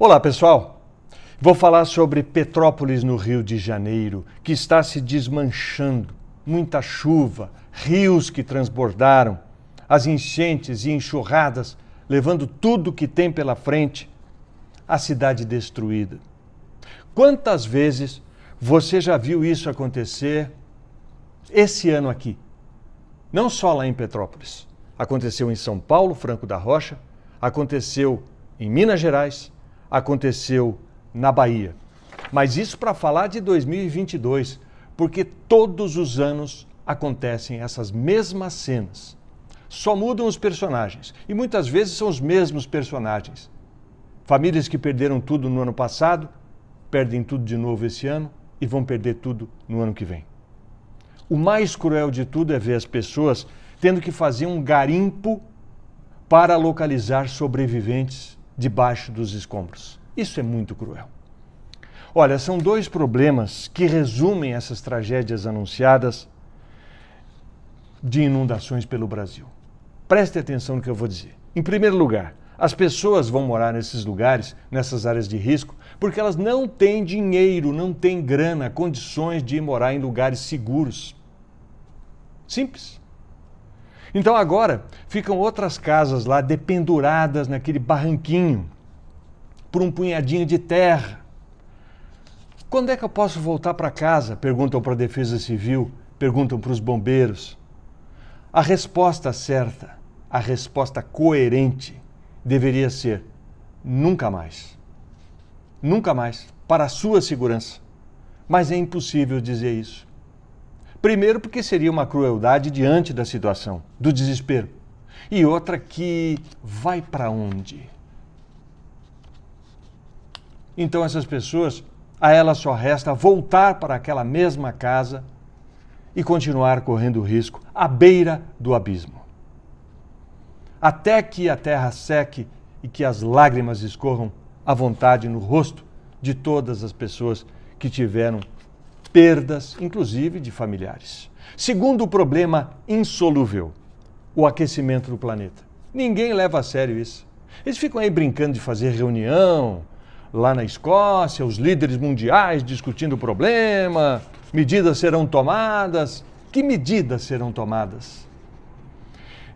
Olá, pessoal. Vou falar sobre Petrópolis no Rio de Janeiro, que está se desmanchando. Muita chuva, rios que transbordaram, as enchentes e enxurradas levando tudo que tem pela frente, a cidade destruída. Quantas vezes você já viu isso acontecer esse ano aqui? Não só lá em Petrópolis. Aconteceu em São Paulo, Franco da Rocha, aconteceu em Minas Gerais, aconteceu na Bahia. Mas isso para falar de 2022, porque todos os anos acontecem essas mesmas cenas. Só mudam os personagens e muitas vezes são os mesmos personagens. Famílias que perderam tudo no ano passado perdem tudo de novo esse ano e vão perder tudo no ano que vem. O mais cruel de tudo é ver as pessoas tendo que fazer um garimpo para localizar sobreviventes debaixo dos escombros. Isso é muito cruel. Olha, são dois problemas que resumem essas tragédias anunciadas de inundações pelo Brasil. Preste atenção no que eu vou dizer. Em primeiro lugar, as pessoas vão morar nesses lugares, nessas áreas de risco, porque elas não têm dinheiro, não têm grana, condições de ir morar em lugares seguros. Simples. Então agora ficam outras casas lá dependuradas naquele barranquinho por um punhadinho de terra. Quando é que eu posso voltar para casa? Perguntam para a Defesa Civil, perguntam para os bombeiros. A resposta certa, a resposta coerente, deveria ser: nunca mais. Nunca mais, para a sua segurança. Mas é impossível dizer isso. Primeiro, porque seria uma crueldade diante da situação, do desespero. E outra que vai para onde? Então essas pessoas, a elas só resta voltar para aquela mesma casa e continuar correndo risco à beira do abismo. Até que a terra seque e que as lágrimas escorram à vontade no rosto de todas as pessoas que tiveram perdas, inclusive de familiares. Segundo problema insolúvel, o aquecimento do planeta. Ninguém leva a sério isso. Eles ficam aí brincando de fazer reunião lá na Escócia, os líderes mundiais discutindo o problema, medidas serão tomadas. Que medidas serão tomadas?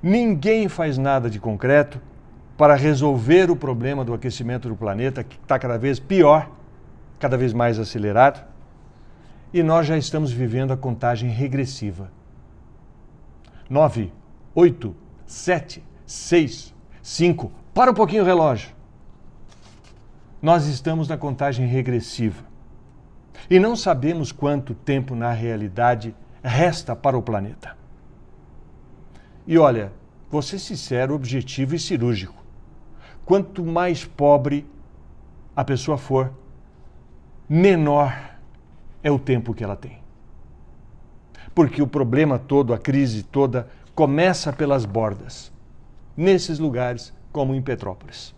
Ninguém faz nada de concreto para resolver o problema do aquecimento do planeta, que está cada vez pior, cada vez mais acelerado e nós já estamos vivendo a contagem regressiva. 9, 8, 7, 6, 5. Para um pouquinho o relógio. Nós estamos na contagem regressiva e não sabemos quanto tempo na realidade resta para o planeta. E olha, vou ser sincero, objetivo e cirúrgico. Quanto mais pobre a pessoa for, menor é o tempo que ela tem. Porque o problema todo, a crise toda, começa pelas bordas, nesses lugares, como em Petrópolis.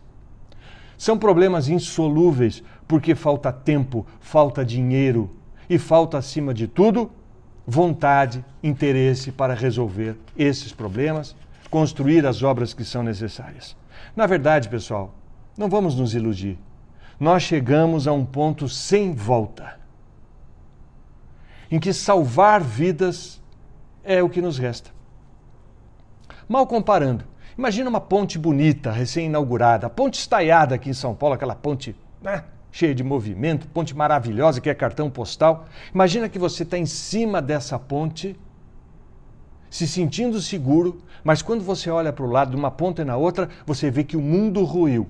São problemas insolúveis porque falta tempo, falta dinheiro e falta, acima de tudo, vontade, interesse para resolver esses problemas, construir as obras que são necessárias. Na verdade, pessoal, não vamos nos iludir. Nós chegamos a um ponto sem volta em que salvar vidas é o que nos resta. Mal comparando, imagina uma ponte bonita, recém-inaugurada, ponte estaiada aqui em São Paulo, aquela ponte né, cheia de movimento, ponte maravilhosa que é cartão postal. Imagina que você está em cima dessa ponte, se sentindo seguro, mas quando você olha para o lado, de uma ponta e na outra, você vê que o mundo ruiu,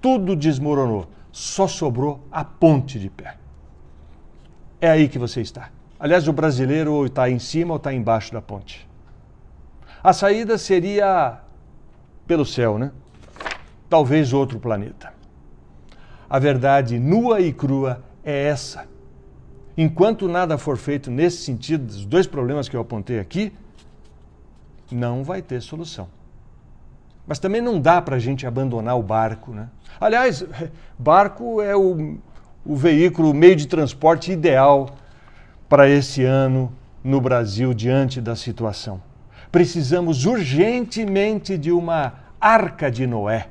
tudo desmoronou, só sobrou a ponte de pé é aí que você está. Aliás, o brasileiro ou está em cima ou está embaixo da ponte. A saída seria pelo céu, né? Talvez outro planeta. A verdade nua e crua é essa. Enquanto nada for feito nesse sentido, dos dois problemas que eu apontei aqui, não vai ter solução. Mas também não dá para a gente abandonar o barco. Né? Aliás, barco é o o veículo, o meio de transporte ideal para esse ano no Brasil diante da situação. Precisamos urgentemente de uma arca de Noé.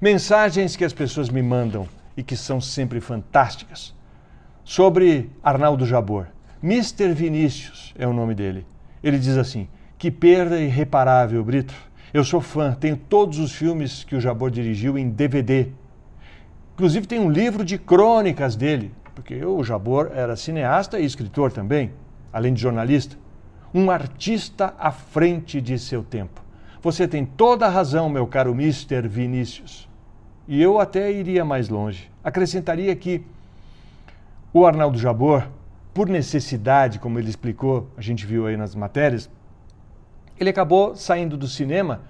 Mensagens que as pessoas me mandam e que são sempre fantásticas sobre Arnaldo Jabor. Mr. Vinícius é o nome dele. Ele diz assim: Que perda irreparável, Brito. Eu sou fã, tenho todos os filmes que o Jabor dirigiu em DVD Inclusive tem um livro de crônicas dele, porque o Jabor era cineasta e escritor também, além de jornalista. Um artista à frente de seu tempo. Você tem toda a razão, meu caro Mr. Vinícius. E eu até iria mais longe. Acrescentaria que o Arnaldo Jabor, por necessidade, como ele explicou, a gente viu aí nas matérias, ele acabou saindo do cinema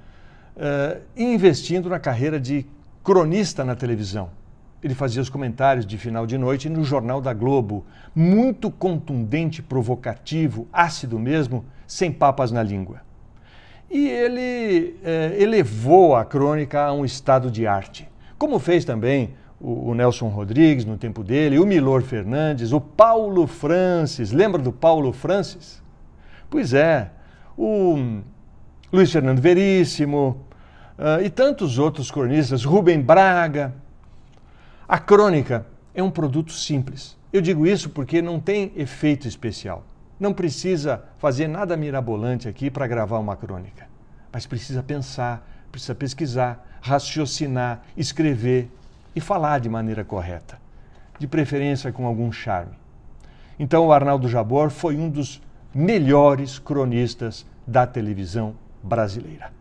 e uh, investindo na carreira de cronista na televisão ele fazia os comentários de final de noite no Jornal da Globo. Muito contundente, provocativo, ácido mesmo, sem papas na língua. E ele eh, elevou a crônica a um estado de arte, como fez também o, o Nelson Rodrigues no tempo dele, o Milor Fernandes, o Paulo Francis. Lembra do Paulo Francis? Pois é, o Luiz Fernando Veríssimo uh, e tantos outros cronistas, Rubem Braga. A crônica é um produto simples. Eu digo isso porque não tem efeito especial. Não precisa fazer nada mirabolante aqui para gravar uma crônica, mas precisa pensar, precisa pesquisar, raciocinar, escrever e falar de maneira correta, de preferência com algum charme. Então, o Arnaldo Jabor foi um dos melhores cronistas da televisão brasileira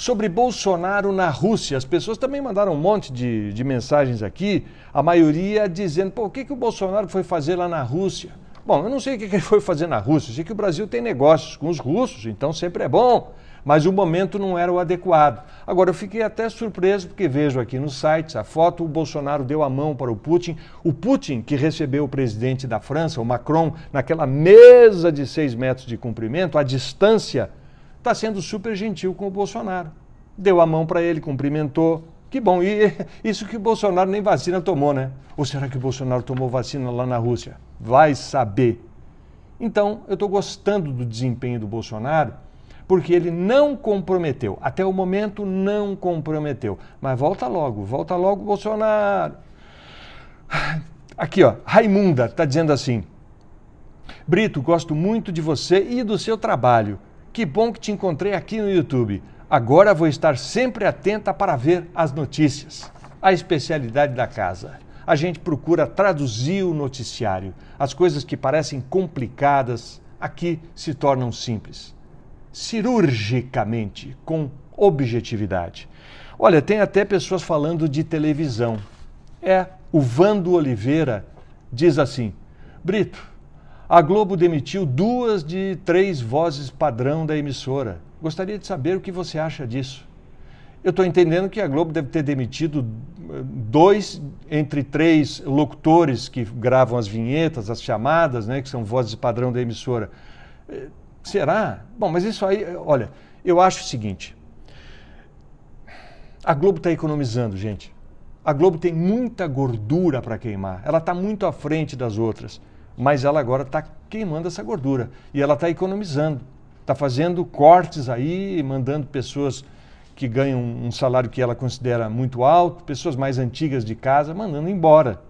sobre Bolsonaro na Rússia. As pessoas também mandaram um monte de, de mensagens aqui, a maioria dizendo: pô, o que, que o Bolsonaro foi fazer lá na Rússia? Bom, eu não sei o que, que ele foi fazer na Rússia, eu sei que o Brasil tem negócios com os russos, então sempre é bom, mas o momento não era o adequado. Agora, eu fiquei até surpreso porque vejo aqui nos sites a foto: o Bolsonaro deu a mão para o Putin. O Putin, que recebeu o presidente da França, o Macron, naquela mesa de seis metros de comprimento, a distância está sendo super gentil com o Bolsonaro. Deu a mão para ele, cumprimentou. Que bom, e isso que o Bolsonaro nem vacina tomou, né? Ou será que o Bolsonaro tomou vacina lá na Rússia? Vai saber. Então, eu estou gostando do desempenho do Bolsonaro, porque ele não comprometeu. Até o momento, não comprometeu. Mas volta logo, volta logo, Bolsonaro. Aqui, ó, Raimunda está dizendo assim: Brito, gosto muito de você e do seu trabalho. Que bom que te encontrei aqui no YouTube. Agora vou estar sempre atenta para ver as notícias. A especialidade da casa. A gente procura traduzir o noticiário. As coisas que parecem complicadas aqui se tornam simples. Cirurgicamente, com objetividade. Olha, tem até pessoas falando de televisão. É, o Vando Oliveira diz assim: Brito, a Globo demitiu duas de três vozes padrão da emissora. Gostaria de saber o que você acha disso. Eu estou entendendo que a Globo deve ter demitido eh, dois entre três locutores que gravam as vinhetas, as chamadas, né, que são vozes padrão da emissora. Eh, será? Bom, mas isso aí, eh, olha, eu acho o seguinte: a Globo está economizando, gente. A Globo tem muita gordura para queimar. Ela está muito à frente das outras mas ela agora está queimando essa gordura e ela está economizando, está fazendo cortes aí, mandando pessoas que ganham um salário que ela considera muito alto, pessoas mais antigas de casa, mandando embora.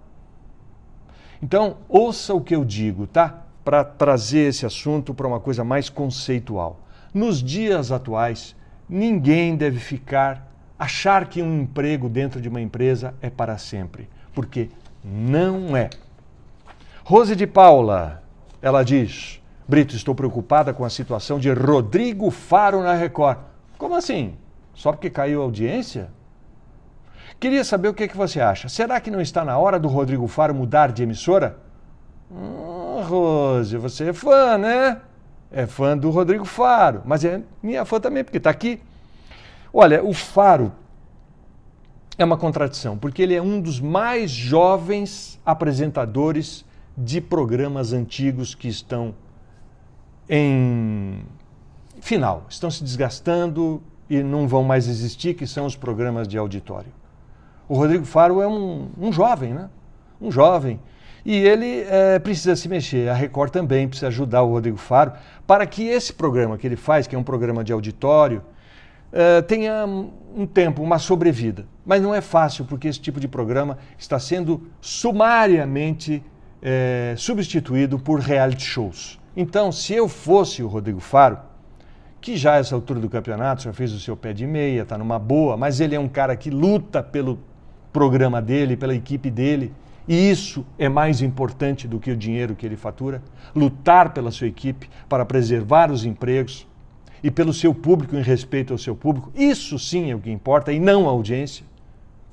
Então, ouça o que eu digo, tá? Para trazer esse assunto para uma coisa mais conceitual. Nos dias atuais, ninguém deve ficar, achar que um emprego dentro de uma empresa é para sempre, porque não é. Rose de Paula, ela diz: Brito, estou preocupada com a situação de Rodrigo Faro na Record. Como assim? Só porque caiu a audiência? Queria saber o que, é que você acha. Será que não está na hora do Rodrigo Faro mudar de emissora? Hum, Rose, você é fã, né? É fã do Rodrigo Faro, mas é minha fã também, porque está aqui. Olha, o Faro é uma contradição, porque ele é um dos mais jovens apresentadores de programas antigos que estão em final, estão se desgastando e não vão mais existir, que são os programas de auditório. O Rodrigo Faro é um, um jovem, né? Um jovem. E ele é, precisa se mexer. A Record também precisa ajudar o Rodrigo Faro para que esse programa que ele faz, que é um programa de auditório, é, tenha um tempo, uma sobrevida. Mas não é fácil, porque esse tipo de programa está sendo sumariamente é, substituído por reality shows. Então, se eu fosse o Rodrigo Faro, que já essa altura do campeonato já fez o seu pé de meia, está numa boa, mas ele é um cara que luta pelo programa dele, pela equipe dele, e isso é mais importante do que o dinheiro que ele fatura. Lutar pela sua equipe para preservar os empregos e pelo seu público em respeito ao seu público, isso sim é o que importa e não a audiência.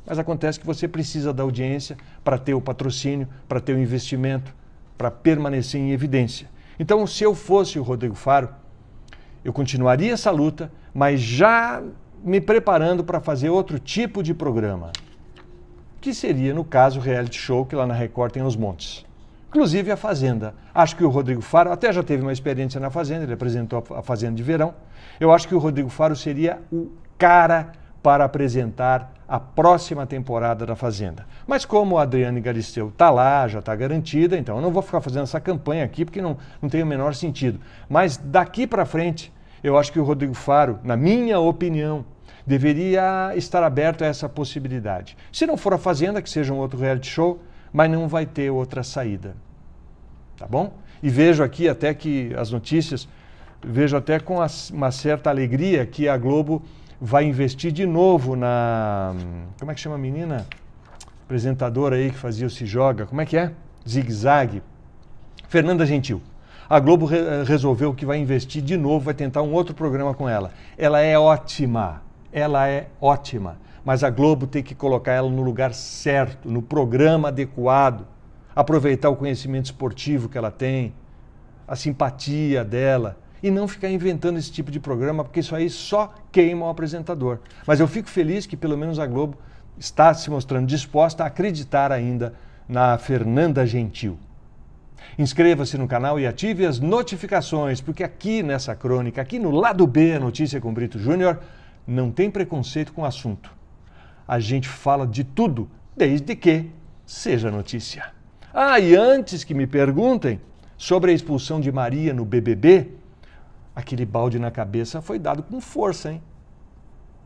Mas acontece que você precisa da audiência para ter o patrocínio, para ter o investimento, para permanecer em evidência. Então, se eu fosse o Rodrigo Faro, eu continuaria essa luta, mas já me preparando para fazer outro tipo de programa, que seria, no caso, o reality show que lá na Record tem os montes. Inclusive a Fazenda. Acho que o Rodrigo Faro até já teve uma experiência na Fazenda, ele apresentou a Fazenda de Verão. Eu acho que o Rodrigo Faro seria o cara para apresentar a próxima temporada da Fazenda. Mas como a Adriane Galisteu está lá, já está garantida, então eu não vou ficar fazendo essa campanha aqui porque não, não tem o menor sentido. Mas daqui para frente, eu acho que o Rodrigo Faro, na minha opinião, deveria estar aberto a essa possibilidade. Se não for a Fazenda, que seja um outro reality show, mas não vai ter outra saída. Tá bom? E vejo aqui até que as notícias, vejo até com uma certa alegria que a Globo vai investir de novo na. Como é que chama a menina? Apresentadora aí que fazia o Se Joga. Como é que é? Zig-zag. Fernanda Gentil. A Globo re eh, resolveu que vai investir de novo, vai tentar um outro programa com ela. Ela é ótima. Ela é ótima. Mas a Globo tem que colocar ela no lugar certo, no programa adequado. Aproveitar o conhecimento esportivo que ela tem, a simpatia dela e não ficar inventando esse tipo de programa, porque isso aí só queima o apresentador. Mas eu fico feliz que pelo menos a Globo está se mostrando disposta a acreditar ainda na Fernanda Gentil. Inscreva-se no canal e ative as notificações, porque aqui nessa crônica, aqui no lado B, a notícia com Brito Júnior, não tem preconceito com o assunto. A gente fala de tudo, desde que seja notícia. Ah, e antes que me perguntem sobre a expulsão de Maria no BBB, Aquele balde na cabeça foi dado com força, hein?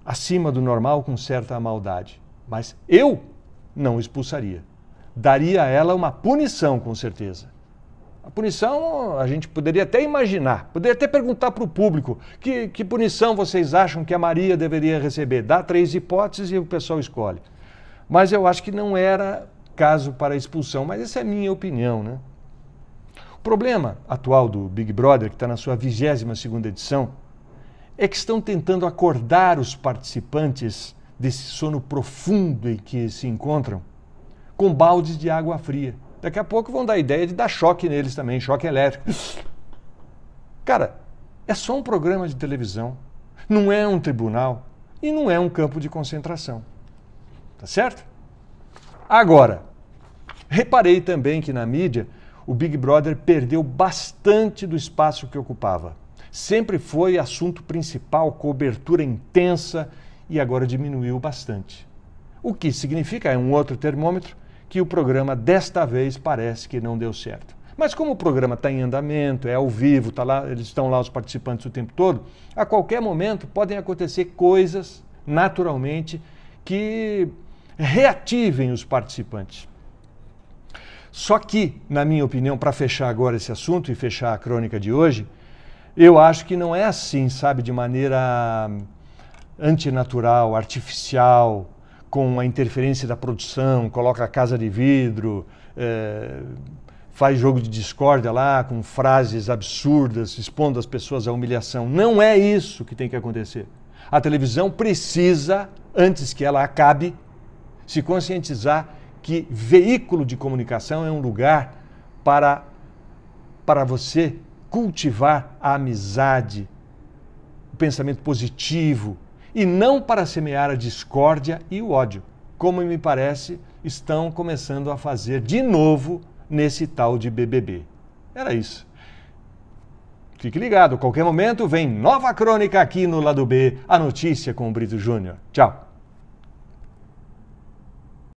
Acima do normal, com certa maldade. Mas eu não expulsaria. Daria a ela uma punição, com certeza. A punição a gente poderia até imaginar, poderia até perguntar para o público que, que punição vocês acham que a Maria deveria receber. Dá três hipóteses e o pessoal escolhe. Mas eu acho que não era caso para expulsão, mas essa é a minha opinião, né? O problema atual do Big Brother, que está na sua 22 edição, é que estão tentando acordar os participantes desse sono profundo em que se encontram com baldes de água fria. Daqui a pouco vão dar a ideia de dar choque neles também, choque elétrico. Cara, é só um programa de televisão, não é um tribunal e não é um campo de concentração. Tá certo? Agora, reparei também que na mídia o Big Brother perdeu bastante do espaço que ocupava. Sempre foi assunto principal, cobertura intensa e agora diminuiu bastante. O que significa, é um outro termômetro, que o programa desta vez parece que não deu certo. Mas como o programa está em andamento, é ao vivo, tá lá, eles estão lá os participantes o tempo todo, a qualquer momento podem acontecer coisas, naturalmente, que reativem os participantes. Só que, na minha opinião, para fechar agora esse assunto e fechar a crônica de hoje, eu acho que não é assim, sabe, de maneira hum, antinatural, artificial, com a interferência da produção, coloca a casa de vidro, é, faz jogo de discórdia lá, com frases absurdas, expondo as pessoas à humilhação. Não é isso que tem que acontecer. A televisão precisa, antes que ela acabe, se conscientizar que veículo de comunicação é um lugar para, para você cultivar a amizade, o pensamento positivo, e não para semear a discórdia e o ódio, como me parece estão começando a fazer de novo nesse tal de BBB. Era isso. Fique ligado, qualquer momento vem nova crônica aqui no lado B, a notícia com o Brito Júnior. Tchau.